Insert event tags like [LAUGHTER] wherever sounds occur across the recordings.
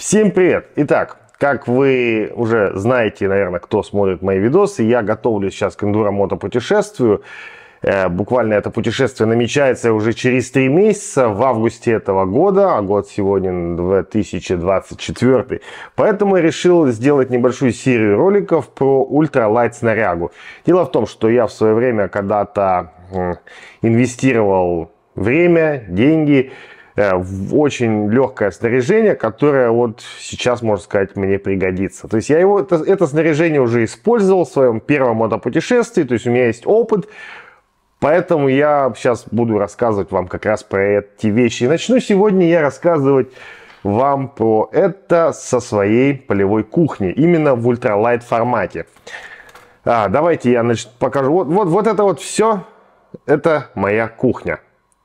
Всем привет! Итак, как вы уже знаете, наверное, кто смотрит мои видосы, я готовлюсь сейчас к эндуро-мотопутешествию. Э, буквально это путешествие намечается уже через три месяца, в августе этого года, а год сегодня 2024. Поэтому я решил сделать небольшую серию роликов про ультралайт снарягу. Дело в том, что я в свое время когда-то инвестировал время, деньги, Э, очень легкое снаряжение, которое вот сейчас, можно сказать, мне пригодится. То есть я его, это, это снаряжение уже использовал в своем первом мотопутешествии, то есть у меня есть опыт, поэтому я сейчас буду рассказывать вам как раз про эти вещи. И начну сегодня я рассказывать вам про это со своей полевой кухни, именно в ультралайт формате. А, давайте я значит, покажу. Вот, вот, вот это вот все, это моя кухня.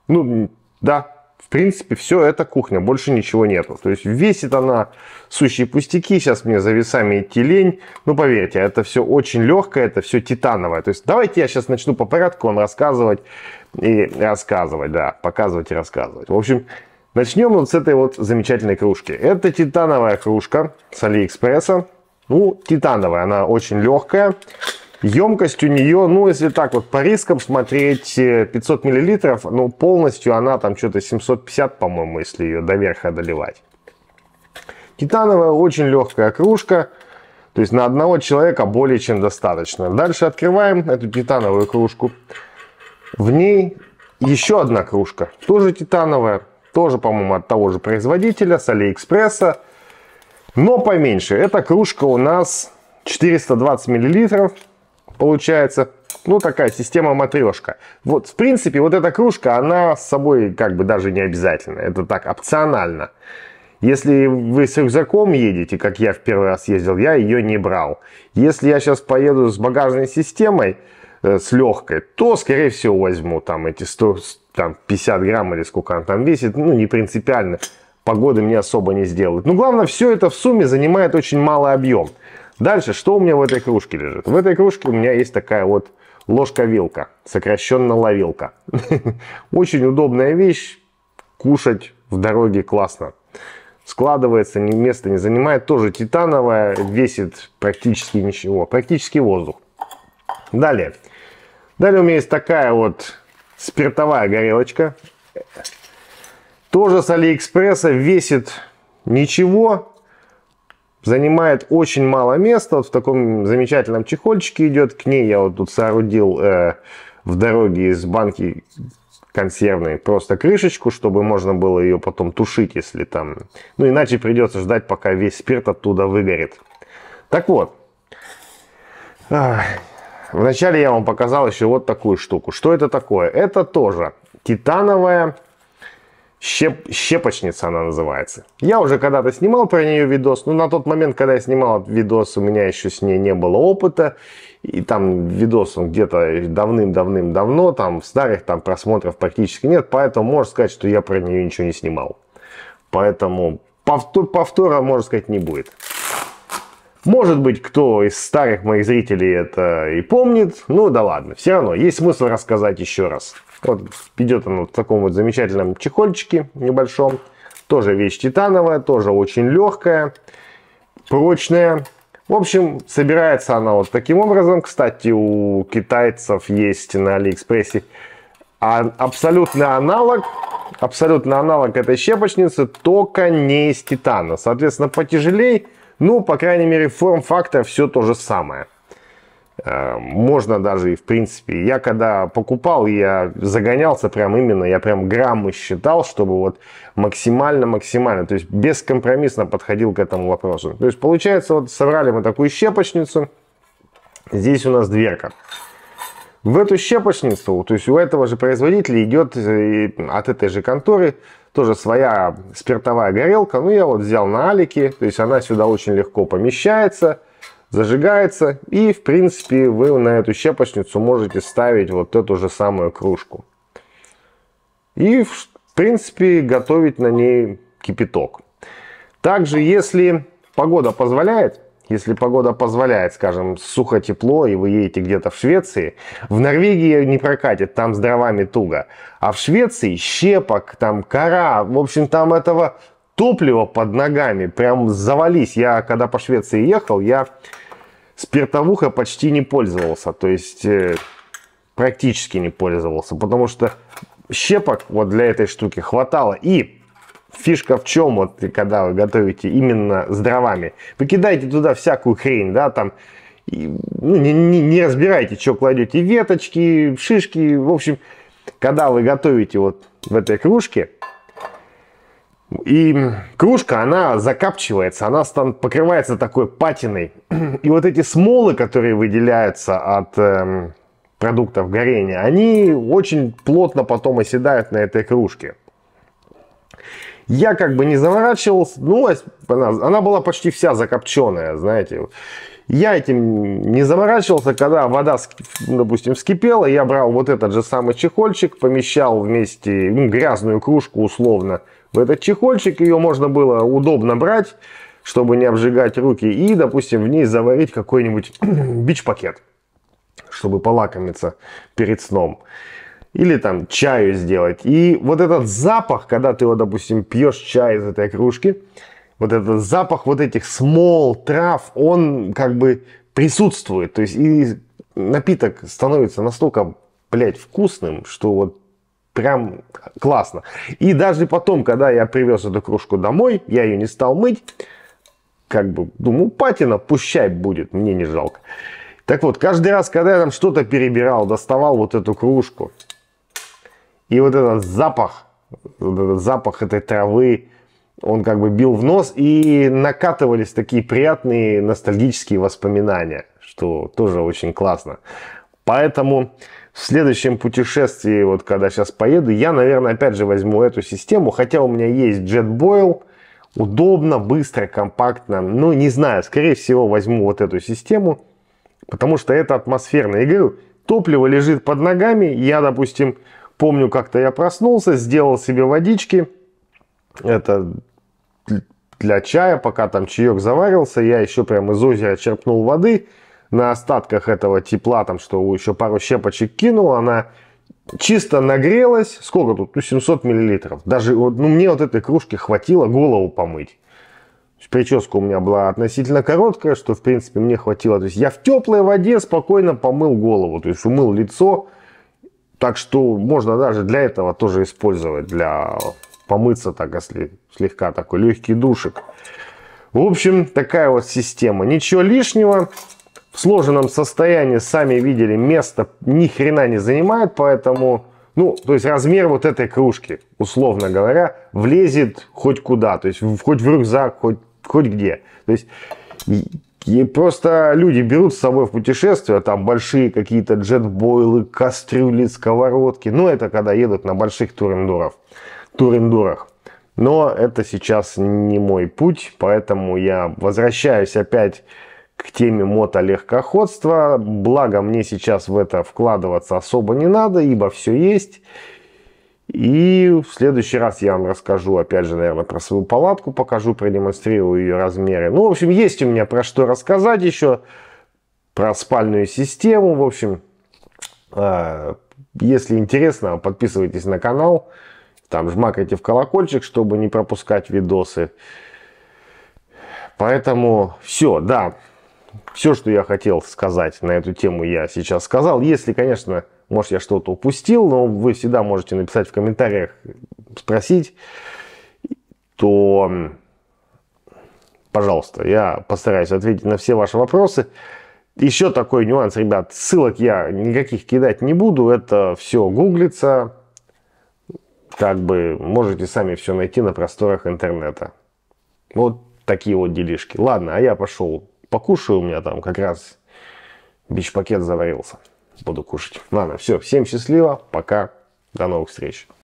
Ну, да, в принципе, все это кухня, больше ничего нету. То есть весит она сущие пустяки, сейчас мне за весами идти лень. Ну, поверьте, это все очень легкое, это все титановое. То есть давайте я сейчас начну по порядку вам рассказывать и рассказывать, да, показывать и рассказывать. В общем, начнем вот с этой вот замечательной кружки. Это титановая кружка с Алиэкспресса. Ну, титановая, она очень легкая. Емкость у нее, ну, если так вот по рискам смотреть, 500 э, миллилитров, ну, полностью она там что-то 750, по-моему, если ее до верха доливать. Титановая, очень легкая кружка. То есть на одного человека более чем достаточно. Дальше открываем эту титановую кружку. В ней еще одна кружка, тоже титановая, тоже, по-моему, от того же производителя, с Алиэкспресса, но поменьше. Эта кружка у нас 420 миллилитров, получается, ну, такая система матрешка. Вот, в принципе, вот эта кружка, она с собой как бы даже не обязательно. Это так, опционально. Если вы с рюкзаком едете, как я в первый раз ездил, я ее не брал. Если я сейчас поеду с багажной системой, э, с легкой, то, скорее всего, возьму там эти 100, там 50 грамм или сколько она там весит, ну, не принципиально. Погоды мне особо не сделают. Но главное, все это в сумме занимает очень малый объем. Дальше, что у меня в этой кружке лежит? В этой кружке у меня есть такая вот ложка-вилка, сокращенно ловилка. [LAUGHS] Очень удобная вещь, кушать в дороге классно. Складывается, место не занимает, тоже титановая, весит практически ничего, практически воздух. Далее. Далее у меня есть такая вот спиртовая горелочка. Тоже с Алиэкспресса, весит ничего, Занимает очень мало места. Вот в таком замечательном чехольчике идет. К ней я вот тут соорудил э, в дороге из банки консервной просто крышечку, чтобы можно было ее потом тушить, если там... Ну, иначе придется ждать, пока весь спирт оттуда выгорит. Так вот. Вначале я вам показал еще вот такую штуку. Что это такое? Это тоже титановая Щеп... Щепочница она называется. Я уже когда-то снимал про нее видос, но на тот момент, когда я снимал видос, у меня еще с ней не было опыта. И там видос он где-то давным-давным-давно, там старых там просмотров практически нет, поэтому можно сказать, что я про нее ничего не снимал. Поэтому повтор, повтора, можно сказать, не будет. Может быть, кто из старых моих зрителей это и помнит, ну да ладно, все равно есть смысл рассказать еще раз. Вот идет он в таком вот замечательном чехольчике небольшом. Тоже вещь титановая, тоже очень легкая, прочная. В общем, собирается она вот таким образом. Кстати, у китайцев есть на Алиэкспрессе а, абсолютно аналог. Абсолютно аналог этой щепочницы, только не из титана. Соответственно, потяжелей. Ну, по крайней мере, форм-фактор все то же самое. Э, можно даже и в принципе. Я когда покупал, я загонялся прям именно, я прям граммы считал, чтобы вот максимально-максимально, то есть бескомпромиссно подходил к этому вопросу. То есть получается, вот собрали мы такую щепочницу, здесь у нас дверка. В эту щепочницу, то есть у этого же производителя идет э, от этой же конторы тоже своя спиртовая горелка. Ну, я вот взял на алике, то есть она сюда очень легко помещается зажигается. И, в принципе, вы на эту щепочницу можете ставить вот эту же самую кружку. И, в принципе, готовить на ней кипяток. Также, если погода позволяет, если погода позволяет, скажем, сухо тепло, и вы едете где-то в Швеции, в Норвегии не прокатит, там с дровами туго. А в Швеции щепок, там кора, в общем, там этого топлива под ногами, прям завались. Я когда по Швеции ехал, я спиртовуха почти не пользовался, то есть э, практически не пользовался, потому что щепок вот для этой штуки хватало. И фишка в чем, вот когда вы готовите именно с дровами, вы кидаете туда всякую хрень, да, там, и, ну, не, не, не разбирайте, что кладете, веточки, шишки, в общем, когда вы готовите вот в этой кружке, и кружка, она закапчивается, она покрывается такой патиной. [CLEARS THROAT] И вот эти смолы, которые выделяются от эм, продуктов горения, они очень плотно потом оседают на этой кружке. Я как бы не заморачивался, ну, она, она была почти вся закопченная, знаете. Я этим не заморачивался, когда вода, допустим, вскипела, я брал вот этот же самый чехольчик, помещал вместе ну, грязную кружку условно в этот чехольчик, ее можно было удобно брать, чтобы не обжигать руки, и, допустим, в ней заварить какой-нибудь [CLEARS THROAT] бич-пакет, чтобы полакомиться перед сном или там чаю сделать. И вот этот запах, когда ты его, допустим, пьешь чай из этой кружки, вот этот запах вот этих смол, трав, он как бы присутствует. То есть и напиток становится настолько, блядь, вкусным, что вот прям классно. И даже потом, когда я привез эту кружку домой, я ее не стал мыть. Как бы, думаю, «Ну, патина, пущай будет, мне не жалко. Так вот, каждый раз, когда я там что-то перебирал, доставал вот эту кружку, и вот этот запах, вот этот запах этой травы, он как бы бил в нос, и накатывались такие приятные ностальгические воспоминания, что тоже очень классно. Поэтому в следующем путешествии, вот когда сейчас поеду, я, наверное, опять же возьму эту систему, хотя у меня есть JetBoil, удобно, быстро, компактно, но не знаю, скорее всего, возьму вот эту систему, потому что это атмосферно. Я говорю, топливо лежит под ногами, я, допустим, помню, как-то я проснулся, сделал себе водички, это для чая, пока там чаек заварился, я еще прям из озера черпнул воды. На остатках этого тепла, там, что еще пару щепочек кинул, она чисто нагрелась. Сколько тут? Ну, 700 миллилитров. Даже, вот, ну, мне вот этой кружки хватило голову помыть. Прическа у меня была относительно короткая, что, в принципе, мне хватило. То есть я в теплой воде спокойно помыл голову, то есть умыл лицо. Так что можно даже для этого тоже использовать, для помыться так, если слегка такой легкий душик. В общем, такая вот система. Ничего лишнего. В сложенном состоянии, сами видели, место ни хрена не занимает, поэтому... Ну, то есть размер вот этой кружки, условно говоря, влезет хоть куда. То есть хоть в рюкзак, хоть, хоть где. То есть и просто люди берут с собой в путешествие там большие какие-то джетбойлы, кастрюли, сковородки. Ну, это когда едут на больших турендуров турендурах. Но это сейчас не мой путь, поэтому я возвращаюсь опять к теме мотолегкоходства. Благо мне сейчас в это вкладываться особо не надо, ибо все есть. И в следующий раз я вам расскажу, опять же, наверное, про свою палатку, покажу, продемонстрирую ее размеры. Ну, в общем, есть у меня про что рассказать еще, про спальную систему, в общем. А, если интересно, подписывайтесь на канал. Там жмакайте в колокольчик, чтобы не пропускать видосы. Поэтому все, да, все, что я хотел сказать на эту тему, я сейчас сказал. Если, конечно, может, я что-то упустил, но вы всегда можете написать в комментариях, спросить, то, пожалуйста, я постараюсь ответить на все ваши вопросы. Еще такой нюанс, ребят, ссылок я никаких кидать не буду, это все гуглится, как бы можете сами все найти на просторах интернета. Вот такие вот делишки. Ладно, а я пошел покушаю, у меня там как раз бич-пакет заварился. Буду кушать. Ладно, все, всем счастливо, пока, до новых встреч.